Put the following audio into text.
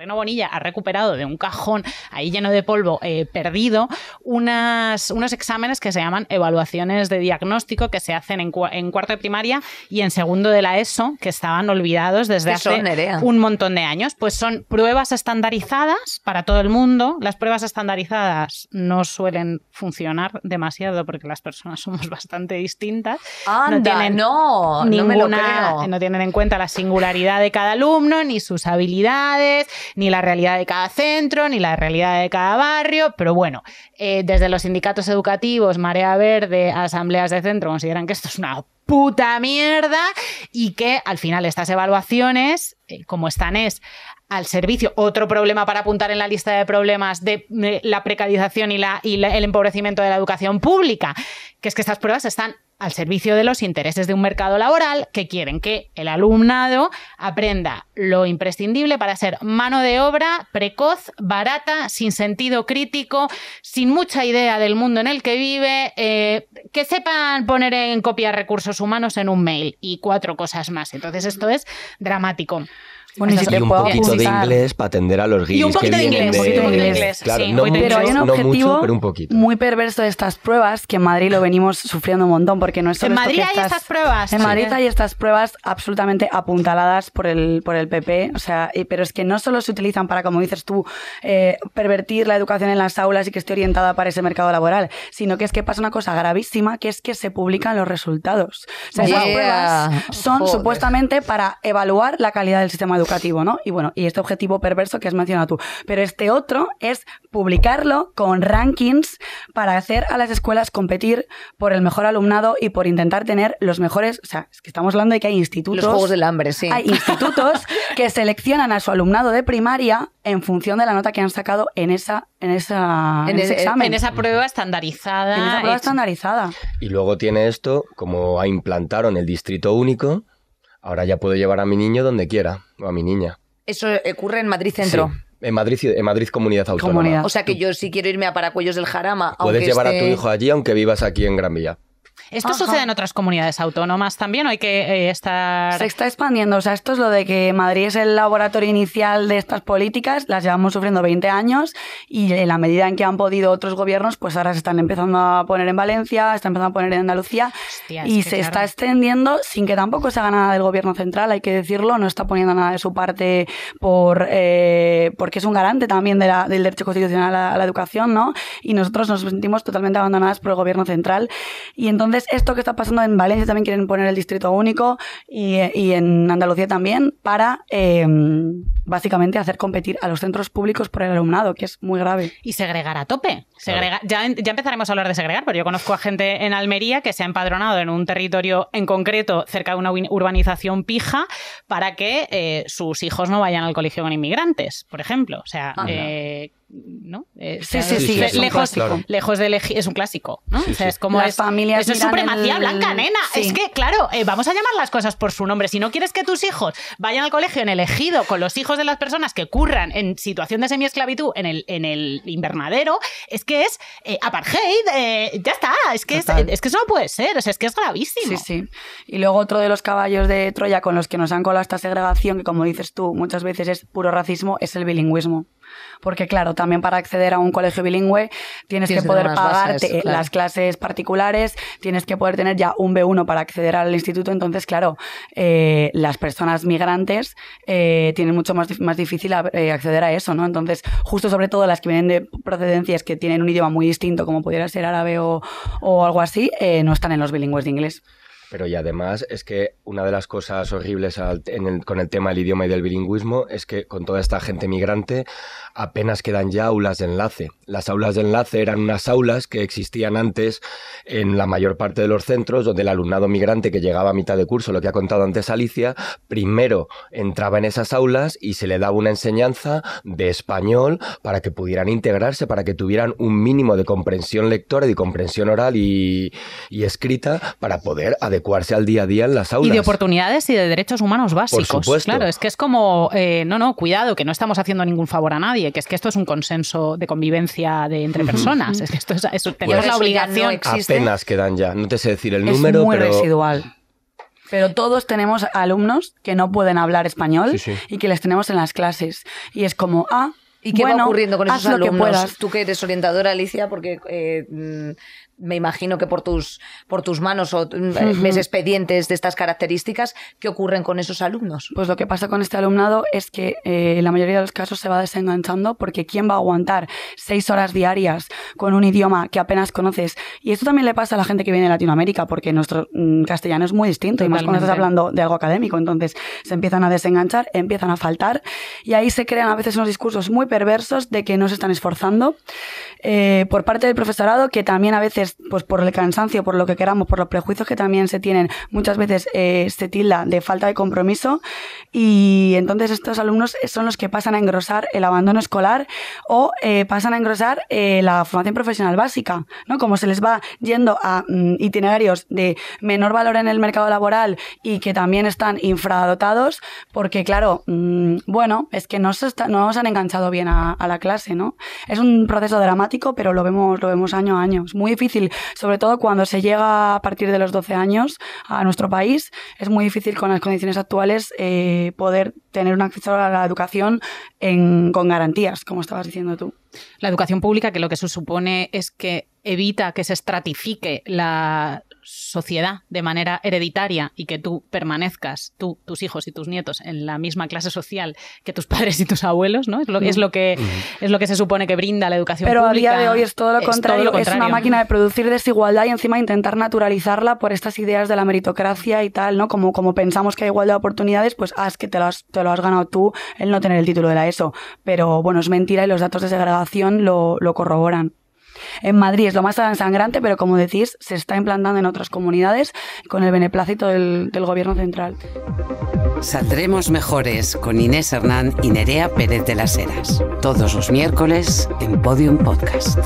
Moreno Bonilla ha recuperado de un cajón ahí lleno de polvo eh, perdido unas, unos exámenes que se llaman evaluaciones de diagnóstico que se hacen en, cuarto de primaria y en segundo de la ESO, que estaban olvidados desde hace un montón de años. Pues son pruebas estandarizadas para todo el mundo. Las pruebas estandarizadas no suelen funcionar demasiado porque las personas somos bastante distintas. no, no, no tienen en cuenta la singularidad de cada alumno, ni sus habilidades, ni la realidad de cada centro, ni la realidad de cada barrio, pero bueno, eh, desde los sindicatos educativos, Marea Verde, asambleas de centro, consideran que esto es una puta mierda y que al final estas evaluaciones, eh, como están es al servicio. Otro problema para apuntar en la lista de problemas de la precarización y, el empobrecimiento de la educación pública, que es que estas pruebas están al servicio de los intereses de un mercado laboral que quieren que el alumnado aprenda lo imprescindible para ser mano de obra precoz, barata, sin sentido crítico, sin mucha idea del mundo en el que vive, eh, que sepan poner en copia recursos humanos en un mail y cuatro cosas más. Entonces esto es dramático un poquito de inglés para atender a los guiris. Y un poquito de inglés. de pero hay un objetivo muy perverso de estas pruebas que en Madrid lo venimos sufriendo un montón porque no es solo En Madrid hay estas pruebas. En Madrid hay estas pruebas absolutamente apuntaladas por el, por el PP. O sea, pero es que no solo se utilizan para, como dices tú, eh, pervertir la educación en las aulas y que esté orientada para ese mercado laboral, sino que es que pasa una cosa gravísima que es que se publican los resultados. pruebas son supuestamente para evaluar la calidad del sistema educativo. Y bueno, y este objetivo perverso que has mencionado tú. Pero este otro es publicarlo con rankings para hacer a las escuelas competir por el mejor alumnado y por intentar tener los mejores, o sea, es que estamos hablando de que hay institutos... Los Juegos del Hambre, sí. Hay institutos que seleccionan a su alumnado de primaria en función de la nota que han sacado en esa en esa en, ese examen. En esa prueba estandarizada. En esa prueba estandarizada. Y luego tiene esto, como implantaron el distrito único, Ahora ya puedo llevar a mi niño donde quiera o a mi niña. Eso ocurre en Madrid Centro. Sí. En Madrid, en Madrid Comunidad Autónoma. O sea que yo si quiero irme a Paracuellos del Jarama. Puedes llevar a tu hijo allí aunque vivas aquí en Gran Vía. ¿Esto sucede en otras comunidades autónomas también hay que eh, estar...? Se está expandiendo. O sea, esto es lo de que Madrid es el laboratorio inicial de estas políticas. Las llevamos sufriendo 20 años y en la medida en que han podido otros gobiernos, pues ahora se están empezando a poner en Valencia, se están empezando a poner en Andalucía y se está extendiendo sin que tampoco se haga nada del gobierno central, hay que decirlo. No está poniendo nada de su parte por, eh, porque es un garante también del derecho constitucional a la, a la educación, ¿no? Y nosotros nos sentimos totalmente abandonadas por el gobierno central. Y entonces esto que está pasando en Valencia también quieren poner el distrito único y, en Andalucía también para em, básicamente hacer competir a los centros públicos por el alumnado, que es muy grave. Y segregar a tope. ya, empezaremos a hablar de segregar, pero yo conozco a gente en Almería que se ha empadronado en un territorio en concreto cerca de una urbanización pija para que eh, sus hijos no vayan al colegio con inmigrantes, por ejemplo. O sea, ¿no? Eh, sí, sí, sí, lejos, de elegir es un clásico, es como es, eso es supremacía blanca, nena. Es que, claro, eh, vamos a llamar las cosas por su nombre. Si no quieres que tus hijos vayan al colegio en elegido con los hijos de las personas que curran en situación de semiesclavitud en el, en el invernadero, es que es eh, apartheid, ya está, es que, es, que eso no puede ser, es que es gravísimo. Sí, sí. Y luego otro de los caballos de Troya con los que nos han colado esta segregación, que como dices tú, muchas veces es puro racismo, es el bilingüismo. Porque claro, también para acceder a un colegio bilingüe tienes, que poder pagarte las clases particulares, tienes que poder tener ya un B1 para acceder al instituto. Entonces, claro, eh, las personas migrantes eh, tienen mucho más, más difícil eh, acceder a eso, ¿no? Entonces, justo sobre todo las que vienen de procedencias que tienen un idioma muy distinto, como pudiera ser árabe o, o algo así, eh, no están en los bilingües de inglés. Pero y además es que una de las cosas horribles con el tema del idioma y del bilingüismo es que con toda esta gente migrante apenas quedan ya aulas de enlace. Las aulas de enlace eran unas aulas que existían antes en la mayor parte de los centros donde el alumnado migrante que llegaba a mitad de curso, lo que ha contado antes Alicia, primero entraba en esas aulas y se le daba una enseñanza de español para que pudieran integrarse, para que tuvieran un mínimo de comprensión lectora y comprensión oral y, y escrita para poder adecuarse al día a día en las aulas. Y de oportunidades y de derechos humanos básicos. Claro, es que es como, eh, no, no, cuidado, que no estamos haciendo ningún favor a nadie, que es que esto es un consenso de convivencia de entre personas. es que esto es, tenemos la obligación. No apenas quedan ya, no te sé decir el número, es muy residual. Pero todos tenemos alumnos que no pueden hablar español y que les tenemos en las clases. Y es como, ah, ¿Y qué bueno, va ocurriendo con esos alumnos? Que Tú que eres orientadora, Alicia, porque eh, mm, me imagino que por tus, por tus manos o mis expedientes de estas características, ¿qué ocurren con esos alumnos? Pues lo que pasa con este alumnado es que eh, en la mayoría de los casos se va desenganchando porque ¿quién va a aguantar seis horas diarias con un idioma que apenas conoces? Y esto también le pasa a la gente que viene de Latinoamérica porque nuestro mm, castellano es muy distinto y más cuando estás hablando de algo académico. Entonces se empiezan a desenganchar, empiezan a faltar y ahí se crean a veces unos discursos muy perversos de que no se están esforzando eh, por parte del profesorado que también a veces pues, pues, por el cansancio, por lo que queramos, por los prejuicios que también se tienen, muchas veces eh, se tilda de falta de compromiso y entonces estos alumnos son los que pasan a engrosar el abandono escolar o eh, pasan a engrosar eh, la formación profesional básica, ¿no? Como se les va yendo a mm, itinerarios de menor valor en el mercado laboral y que también están infradotados, porque claro, mm, bueno, es que no se, no han enganchado bien a, la clase, ¿no? Es un proceso dramático, pero lo vemos, lo vemos año a año. Es muy difícil sobre todo cuando se llega a partir de los 12 años a nuestro país. Es muy difícil con las condiciones actuales eh, poder tener un acceso a la educación con garantías, como estabas diciendo tú. La educación pública, que lo que se supone es que evita que se estratifique la sociedad de manera hereditaria y que tú permanezcas, tú, tus hijos y tus nietos, en la misma clase social que tus padres y tus abuelos, ¿no? Es lo, es lo, que, es lo que se supone que brinda la educación Pero pública. a día de hoy es todo, lo contrario. Es, una máquina de producir desigualdad y encima intentar naturalizarla por estas ideas de la meritocracia y tal, ¿no? Como, como pensamos que hay igualdad de oportunidades, pues haz que te lo, has, te lo has ganado tú el no tener el título de la ESO. Pero bueno, es mentira y los datos de segregación lo, lo corroboran. En Madrid es lo más sangrante, pero como decís, se está implantando en otras comunidades con el beneplácito del, del Gobierno central. Saldremos mejores con Inés Hernán y Nerea Pérez de las Heras. Todos los miércoles en Podium Podcast.